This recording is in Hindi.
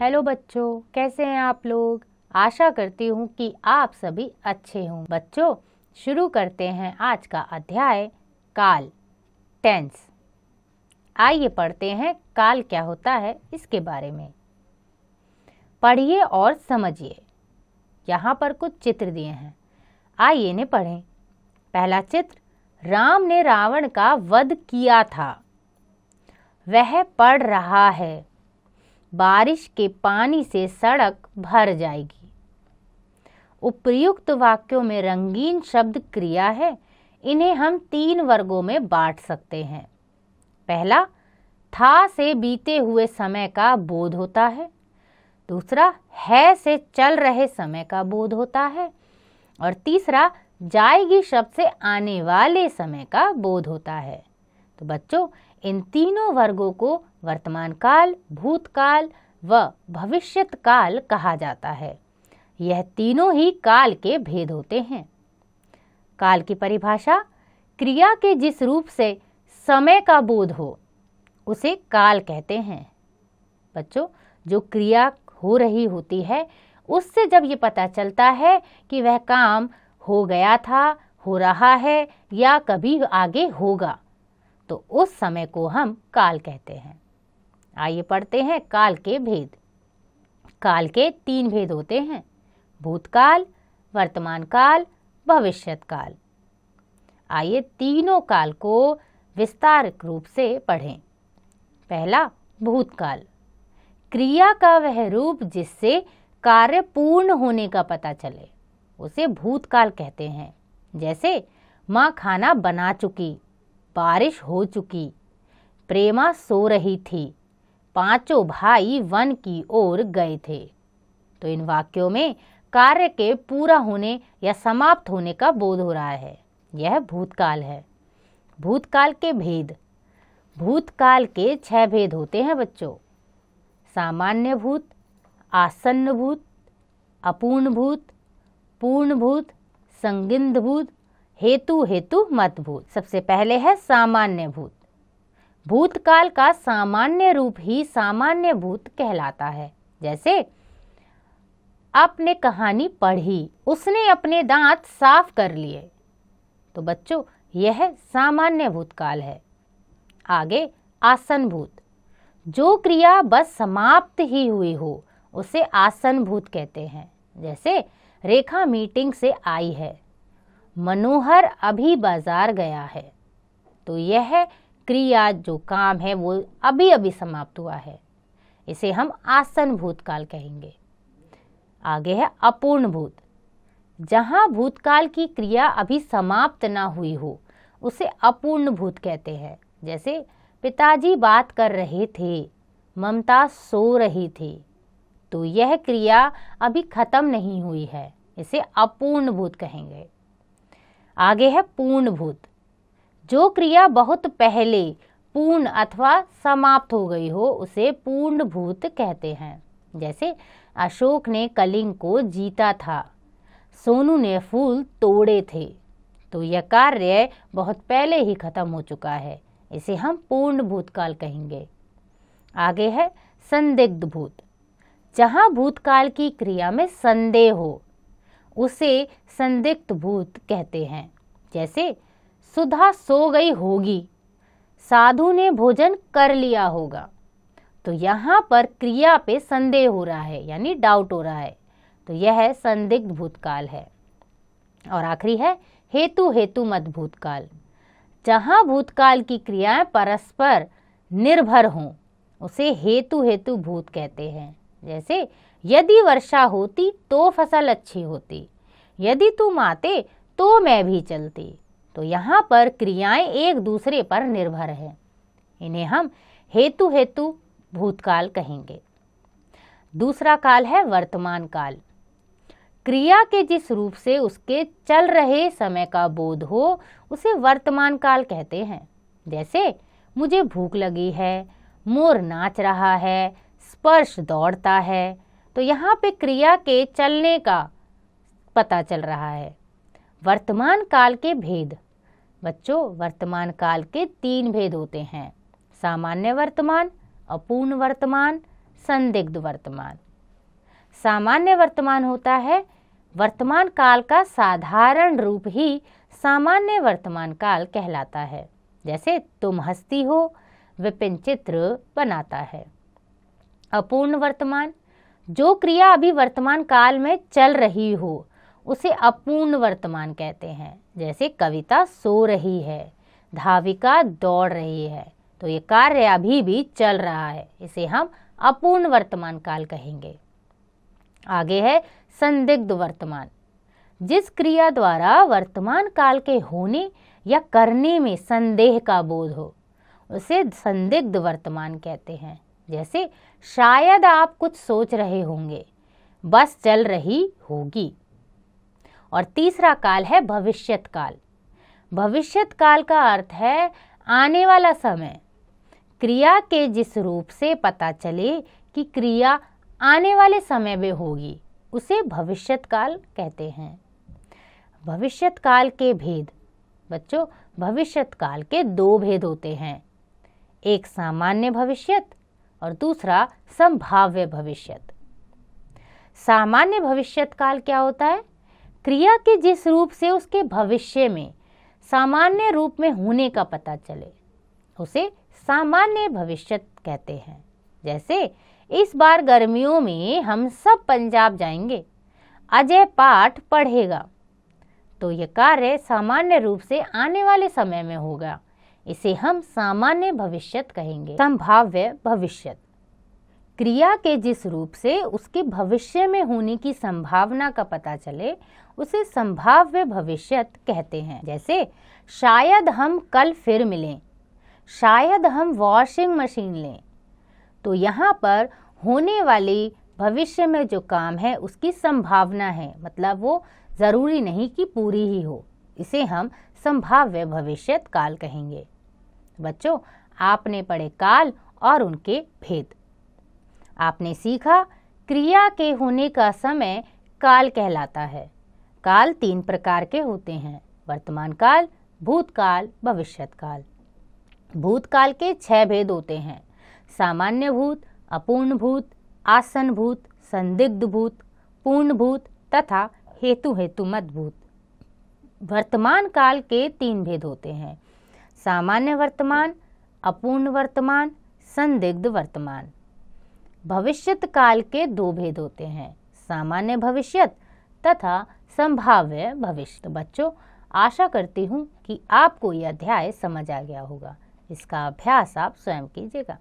हेलो बच्चों कैसे हैं आप लोग आशा करती हूँ कि आप सभी अच्छे हों बच्चों शुरू करते हैं आज का अध्याय काल टेंस आइए पढ़ते हैं काल क्या होता है इसके बारे में पढ़िए और समझिए यहाँ पर कुछ चित्र दिए हैं आइए ने पढ़ें पहला चित्र राम ने रावण का वध किया था वह पढ़ रहा है बारिश के पानी से सड़क भर जाएगी उपयुक्त वाक्यों में रंगीन शब्द क्रिया है इन्हें हम तीन वर्गों में बांट सकते हैं पहला था से बीते हुए समय का बोध होता है दूसरा है से चल रहे समय का बोध होता है और तीसरा जाएगी शब्द से आने वाले समय का बोध होता है तो बच्चों इन तीनों वर्गों को वर्तमान काल भूतकाल व भविष्यत काल कहा जाता है यह तीनों ही काल के भेद होते हैं काल की परिभाषा क्रिया के जिस रूप से समय का बोध हो उसे काल कहते हैं बच्चों जो क्रिया हो रही होती है उससे जब ये पता चलता है कि वह काम हो गया था हो रहा है या कभी आगे होगा तो उस समय को हम काल कहते हैं आइए पढ़ते हैं काल के भेद काल के तीन भेद होते हैं भूतकाल वर्तमान काल भविष्यत काल आइए तीनों काल को विस्तार रूप से पढ़ें पहला भूतकाल क्रिया का वह रूप जिससे कार्य पूर्ण होने का पता चले उसे भूतकाल कहते हैं जैसे माँ खाना बना चुकी बारिश हो चुकी प्रेमा सो रही थी पांचों भाई वन की ओर गए थे तो इन वाक्यों में कार्य के पूरा होने या समाप्त होने का बोध हो रहा है यह भूतकाल है भूतकाल के भेद भूतकाल के छह भेद होते हैं बच्चों सामान्य भूत आसन्न भूत अपूर्ण भूत पूर्ण भूत संगिंद भूत हेतु हेतु मत भूत सबसे पहले है सामान्य भूत भूतकाल का सामान्य रूप ही सामान्य भूत कहलाता है जैसे आपने कहानी पढ़ी उसने अपने दांत साफ कर लिए तो बच्चों यह सामान्य भूतकाल है आगे आसन भूत जो क्रिया बस समाप्त ही हुई हो उसे आसन भूत कहते हैं जैसे रेखा मीटिंग से आई है मनोहर अभी बाजार गया है तो यह क्रिया जो काम है वो अभी अभी समाप्त हुआ है इसे हम आसन भूतकाल कहेंगे आगे है अपूर्ण भूत जहाँ भूतकाल की क्रिया अभी समाप्त ना हुई हो उसे अपूर्ण भूत कहते हैं जैसे पिताजी बात कर रहे थे ममता सो रही थी तो यह क्रिया अभी खत्म नहीं हुई है इसे अपूर्ण भूत कहेंगे आगे है पूर्ण भूत जो क्रिया बहुत पहले पूर्ण अथवा समाप्त हो गई हो उसे पूर्ण भूत कहते हैं जैसे अशोक ने कलिंग को जीता था सोनू ने फूल तोड़े थे तो यह कार्य बहुत पहले ही खत्म हो चुका है इसे हम पूर्ण भूतकाल कहेंगे आगे है संदिग्ध भूत जहाँ भूतकाल की क्रिया में संदेह हो उसे संदिग्ध भूत कहते हैं जैसे सुधा सो गई होगी साधु ने भोजन कर लिया होगा तो यहाँ पर क्रिया पे संदेह हो रहा है यानी डाउट हो रहा है तो यह है संदिग्ध भूतकाल है और आखिरी है हेतु हेतु मत भूतकाल जहाँ भूतकाल की क्रियाएं परस्पर निर्भर हों उसे हेतु हेतु भूत कहते हैं जैसे यदि वर्षा होती तो फसल अच्छी होती यदि तुम आते तो मैं भी चलती तो यहाँ पर क्रियाएं एक दूसरे पर निर्भर है इन्हें हम हेतु हेतु भूतकाल कहेंगे दूसरा काल है वर्तमान काल क्रिया के जिस रूप से उसके चल रहे समय का बोध हो उसे वर्तमान काल कहते हैं जैसे मुझे भूख लगी है मोर नाच रहा है स्पर्श दौड़ता है तो यहाँ पे क्रिया के चलने का पता चल रहा है वर्तमान काल के भेद बच्चों वर्तमान काल के तीन भेद होते हैं सामान्य वर्तमान अपूर्ण वर्तमान संदिग्ध वर्तमान सामान्य वर्तमान होता है वर्तमान काल का साधारण रूप ही सामान्य वर्तमान काल कहलाता है जैसे तुम हस्ती हो विपिन चित्र बनाता है अपूर्ण वर्तमान जो क्रिया अभी वर्तमान काल में चल रही हो उसे अपूर्ण वर्तमान कहते हैं जैसे कविता सो रही है धाविका दौड़ रही है तो ये कार्य अभी भी चल रहा है इसे हम अपूर्ण वर्तमान काल कहेंगे आगे है संदिग्ध वर्तमान जिस क्रिया द्वारा वर्तमान काल के होने या करने में संदेह का बोध हो उसे संदिग्ध वर्तमान कहते हैं जैसे शायद आप कुछ सोच रहे होंगे बस चल रही होगी और तीसरा काल है भविष्यत काल भविष्यत काल का अर्थ है आने वाला समय क्रिया के जिस रूप से पता चले कि क्रिया आने वाले समय में होगी उसे भविष्यत काल कहते हैं भविष्यत काल के भेद बच्चों भविष्यत काल के दो भेद होते हैं एक सामान्य भविष्यत और दूसरा संभाव्य भविष्य सामान्य भविष्य काल क्या होता है क्रिया के जिस रूप से उसके भविष्य में सामान्य रूप में होने का पता चले उसे सामान्य भविष्य कहते हैं जैसे इस बार गर्मियों में हम सब पंजाब जाएंगे अजय पाठ पढ़ेगा तो यह कार्य सामान्य रूप से आने वाले समय में होगा इसे हम सामान्य भविष्यत कहेंगे संभाव्य भविष्यत क्रिया के जिस रूप से उसके भविष्य में होने की संभावना का पता चले उसे संभाव्य भविष्यत कहते हैं जैसे शायद हम कल फिर मिलें शायद हम वॉशिंग मशीन लें तो यहाँ पर होने वाली भविष्य में जो काम है उसकी संभावना है मतलब वो ज़रूरी नहीं कि पूरी ही हो इसे हम संभाव्य भविष्यत काल कहेंगे बच्चों आपने पढ़े काल और उनके भेद आपने सीखा क्रिया के होने का समय काल कहलाता है काल तीन प्रकार के होते हैं वर्तमान काल भूतकाल भविष्यत काल भूतकाल के छह भेद होते हैं सामान्य भूत अपूर्ण भूत आसन भूत संदिग्ध भूत पूर्ण भूत तथा हेतु हेतु मत भूत वर्तमान काल के तीन भेद होते हैं सामान्य वर्तमान अपूर्ण वर्तमान संदिग्ध वर्तमान भविष्यत काल के दो भेद होते हैं सामान्य भविष्यत तथा संभाव्य भविष्य तो बच्चों आशा करती हूँ कि आपको यह अध्याय समझ आ गया होगा इसका अभ्यास आप स्वयं कीजिएगा